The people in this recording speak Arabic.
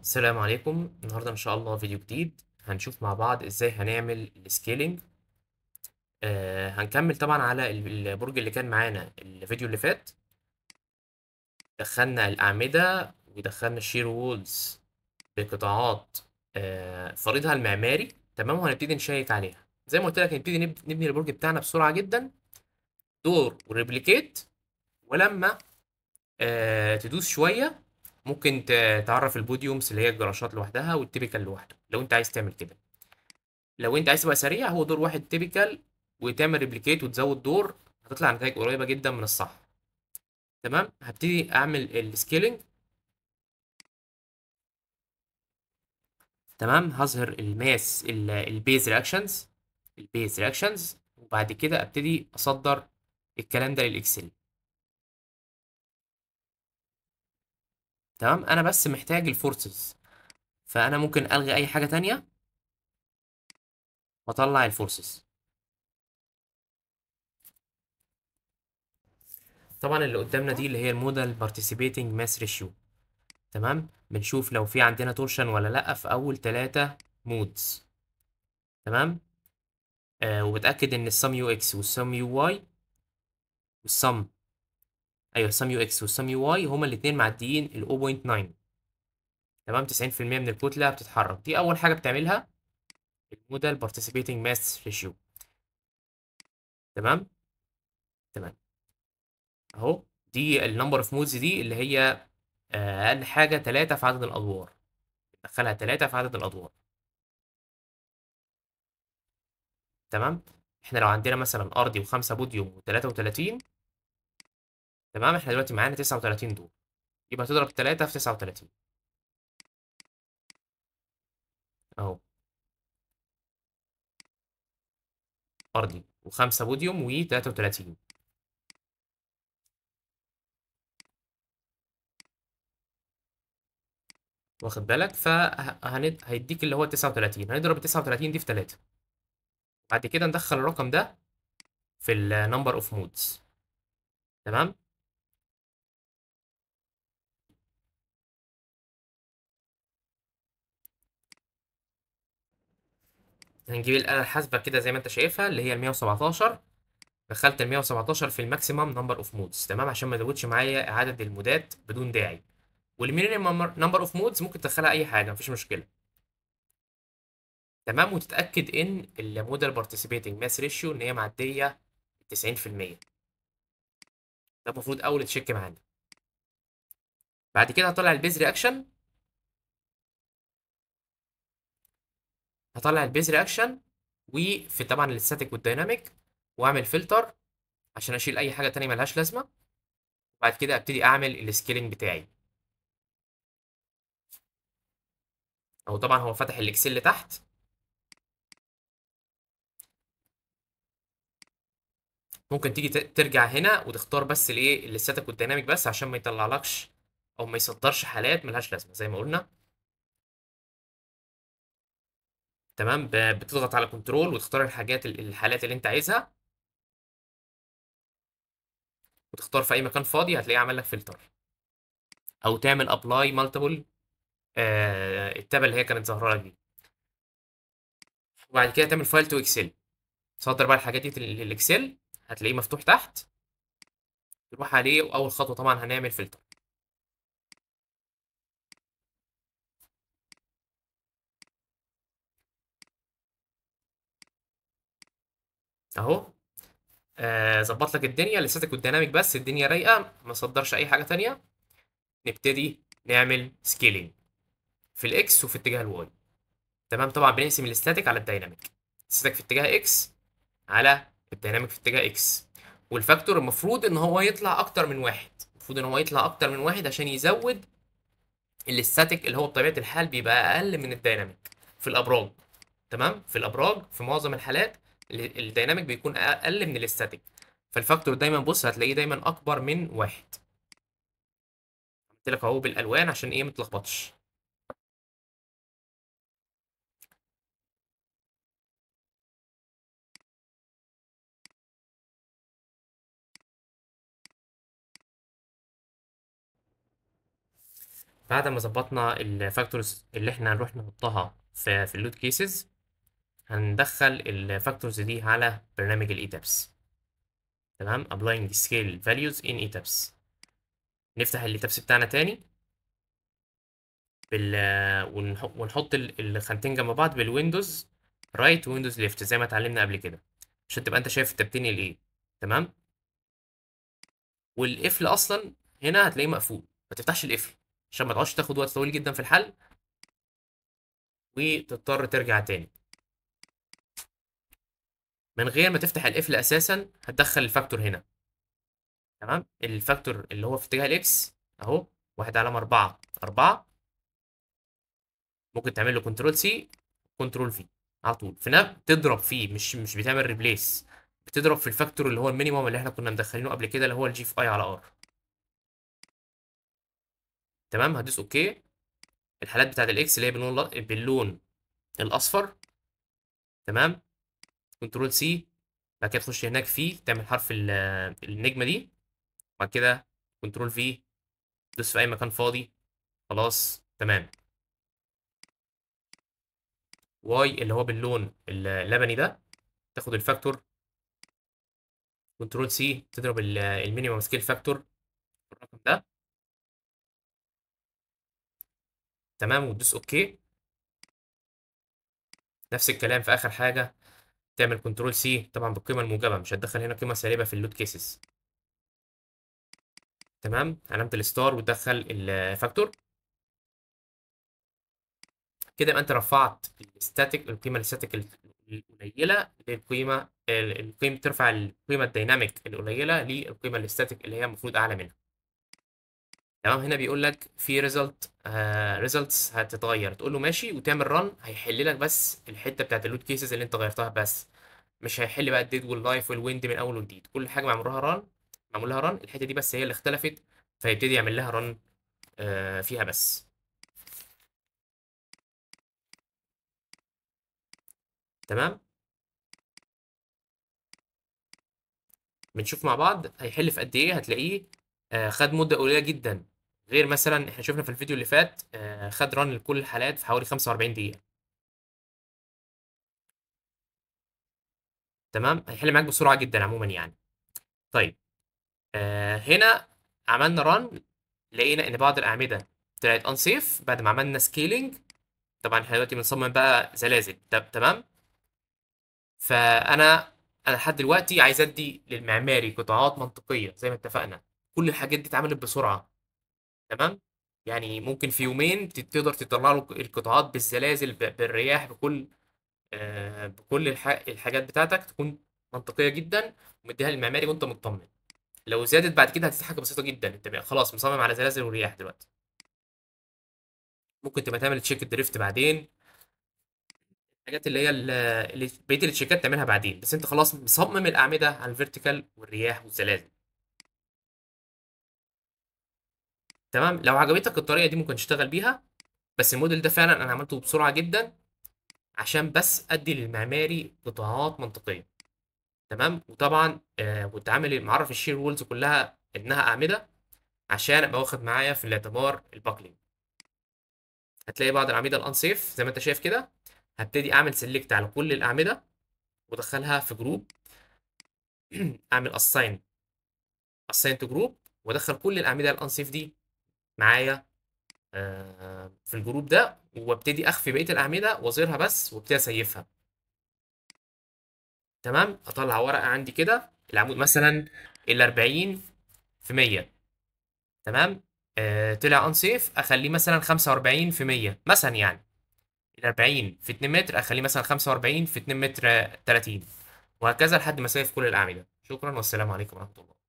السلام عليكم النهاردة إن شاء الله فيديو جديد هنشوف مع بعض إزاي هنعمل السكيلينج آه هنكمل طبعا على البرج اللي كان معانا الفيديو اللي فات دخلنا الأعمدة ودخلنا الشير وولز بقطاعات آه فريضها المعماري تمام وهنبتدي نشيك عليها زي ما قلت لك هنبتدي نبني البرج بتاعنا بسرعة جدا دور وريبليكيت ولما آه تدوس شوية ممكن تعرف البوديومز اللي هي الجراشات لوحدها والتيبيكال لوحده لو انت عايز تعمل كده لو انت عايز تبقى سريع هو دور واحد تيبيكال وتعمل ريبليكيت وتزود دور هتطلع نتائج قريبه جدا من الصح تمام هبتدي اعمل السكيلنج تمام هظهر الماس البيز رياكشنز البيز رياكشنز وبعد كده ابتدي اصدر الكلام ده للاكسل تمام انا بس محتاج الفورسز فانا ممكن الغي اي حاجه تانية واطلع الفورسز طبعا اللي قدامنا دي اللي هي المودال بارتيسيبيتنج ماس ريشيو تمام بنشوف لو في عندنا تورشن ولا لا في اول ثلاثة مودز تمام آه وبتاكد ان السم يو اكس والسم يو واي والسم ايوه سم يو اكس وسم يو واي هما الاثنين معديين ال 0.9 تمام 90% من الكتله بتتحرك دي اول حاجه بتعملها الموديل بارتيسيبيتنج ماس ريشيو تمام تمام اهو دي النمبر اوف مودز دي اللي هي اقل حاجه 3 في عدد الادوار دخلها 3 في عدد الادوار تمام احنا لو عندنا مثلا ارضي وخمسة بوديوم و33 تمام احنا دلوقتي معانا 39 دول يبقى تضرب 3 في 39 اهو ارضي و5 بوديوم و33 واخد بالك فهيديك اللي هو 39 هنضرب 39 دي في 3 بعد كده ندخل الرقم ده في النمبر اوف مودز تمام هنجيب الآلة الحاسبة كده زي ما أنت شايفها اللي هي الـ 117 دخلت الـ 117 في الماكسيمم نمبر أوف مودز تمام عشان ما تزودش معايا عدد المودات بدون داعي والمينيمم نمبر أوف مودز ممكن تدخلها أي حاجة مفيش مشكلة تمام وتتأكد إن المودال بارتيسيبيتنج ماس ريشيو إن هي معدية 90% ده المفروض أول تشيك معانا بعد كده هطلع البيز رياكشن هطلع البيز رياكشن وفي طبعا الستاتيك والديناميك واعمل فلتر عشان اشيل اي حاجه تانية ملهاش لازمه وبعد كده ابتدي اعمل السكيلينج بتاعي او طبعا هو فتح الاكسل تحت ممكن تيجي ترجع هنا وتختار بس الايه الستاتيك والديناميك بس عشان ما يطلعلكش او ما يصدرش حالات ملهاش لازمه زي ما قلنا تمام بتضغط على كنترول وتختار الحاجات الحالات اللي انت عايزها وتختار في اي مكان فاضي هتلاقيه عمل لك فلتر او تعمل ابلاي مالتيبل التابه اللي هي كانت ظاهره لك دي وبعد كده تعمل فايل تو اكسل تصدر بقى الحاجات دي للاكسل هتلاقيه مفتوح تحت تروح عليه واول خطوه طبعا هنعمل فلتر اهو آه، ظبط آه لك الدنيا لساتك والديناميك بس الدنيا رايقه ما صدرش اي حاجه تانية نبتدي نعمل سكيلينج في الاكس وفي اتجاه الواي تمام طبعا بنقسم الاستاتيك على الديناميك الاستاتيك في اتجاه اكس على الديناميك في اتجاه اكس والفاكتور المفروض ان هو يطلع اكتر من واحد المفروض ان هو يطلع اكتر من واحد عشان يزود الاستاتيك اللي هو بطبيعه الحال بيبقى اقل من الديناميك في الابراج تمام في الابراج في معظم الحالات الديناميك بيكون اقل من الاستاتيك فالفاكتور دايما بص هتلاقيه دايما اكبر من واحد قلت لك اهو بالالوان عشان ايه متلخبطش بعد ما ظبطنا الفاكتورز اللي احنا هنروح نحطها في في اللود كيسز هندخل الفاكتورز دي على برنامج الايتابس تمام applying scale values in ايتابس نفتح الايتابس بتاعنا تاني بال ونحط الخانتين جنب بعض بالويندوز رايت ويندوز ليفت زي ما اتعلمنا قبل كده عشان تبقى انت شايف انت بتنقل ايه e. تمام والقفل اصلا هنا هتلاقيه مقفول ما تفتحش القفل عشان ما تقعدش تاخد وقت طويل جدا في الحل وتضطر ترجع تاني من غير ما تفتح القفل اساسا هتدخل الفاكتور هنا تمام الفاكتور اللي هو في اتجاه الاكس اهو واحد على أربعة أربعة ممكن تعمل له كنترول سي كنترول في على طول فهنا تضرب فيه مش مش بتعمل ريبليس بتضرب في الفاكتور اللي هو المينيموم اللي احنا كنا مدخلينه قبل كده اللي هو الجي في اي على ار تمام هدوس اوكي الحالات بتاعت الاكس اللي هي باللون باللون الاصفر تمام كنترول سي بعد كده تخش هناك في تعمل حرف النجمه دي بعد كده كنترول في تدوس في اي مكان فاضي خلاص تمام واي اللي هو باللون اللبني ده تاخد الفاكتور كنترول سي تضرب المينيمم سكيل فاكتور الرقم ده تمام وتدوس اوكي نفس الكلام في اخر حاجه تعمل كنترول سي طبعا بالقيمه الموجبه مش هتدخل هنا قيمه سالبه في اللود كيسز تمام علامه الستار وتدخل الفاكتور كده يبقى انت رفعت الستاتيك القيمه الستاتيك القليله للقيمه القيمه ترفع القيمه الديناميك القليله للقيمه الستاتيك اللي هي المفروض اعلى منها تمام هنا بيقول لك في ريزلت ريزلتس آه، هتتغير تقول له ماشي وتعمل رن هيحل لك بس الحته بتاعت اللود كيسز اللي انت غيرتها بس مش هيحل بقى الديد واللايف والويند من اول وجديد كل حاجه معمولها رن معمول لها رن الحته دي بس هي اللي اختلفت فيبتدي يعمل لها رن آه، فيها بس تمام بنشوف مع بعض هيحل في قد ايه هتلاقيه آه، خد مده قليله جدا غير مثلا احنا شفنا في الفيديو اللي فات آه، خد ران لكل الحالات في حوالي 45 دقيقه تمام هيحل معاك بسرعه جدا عموما يعني طيب آه، هنا عملنا ران لقينا ان بعض الاعمده طلعت انسيف بعد ما عملنا سكيلينج طبعا احنا دلوقتي بنصمم بقى زلازل تمام فانا انا لحد دلوقتي عايز ادي للمعماري قطاعات منطقيه زي ما اتفقنا كل الحاجات دي اتعملت بسرعه تمام يعني ممكن في يومين تقدر تطلع له القطاعات بالزلازل بالرياح بكل آه، بكل الحاجات بتاعتك تكون منطقيه جدا ومديها للمعماري وانت مطمن لو زادت بعد كده هتحس حاجه بسيطه جدا انت خلاص مصمم على زلازل ورياح دلوقتي ممكن تبقى تعمل تشيك دريفت بعدين الحاجات اللي هي اللي بقيه التشيكات تعملها بعدين بس انت خلاص مصمم الاعمده على الفيرتيكال والرياح والزلازل تمام لو عجبتك الطريقه دي ممكن تشتغل بيها بس الموديل ده فعلا انا عملته بسرعه جدا عشان بس ادي للمعماري قطاعات منطقيه تمام وطبعا آه كنت عامل معرف الشير وولز كلها انها اعمده عشان ابقى واخد معايا في الاعتبار الباكلينج هتلاقي بعض الاعمده الانسيف زي ما انت شايف كده هبتدي اعمل سيلكت على كل الاعمده وادخلها في جروب اعمل اساين اساين تو جروب وادخل كل الاعمده الانسيف دي معايا آه، في الجروب ده وابتدي اخفي بقيه الاعمده واظهرها بس وابتدي اسيفها تمام اطلع ورقه عندي كده العمود مثلا ال 40 في 100 تمام آه، طلع طلع سيف اخليه مثلا 45 في 100 مثلا يعني ال 40 في 2 متر اخليه مثلا 45 في 2 متر 30 وهكذا لحد ما اسيف كل الاعمده شكرا والسلام عليكم ورحمه الله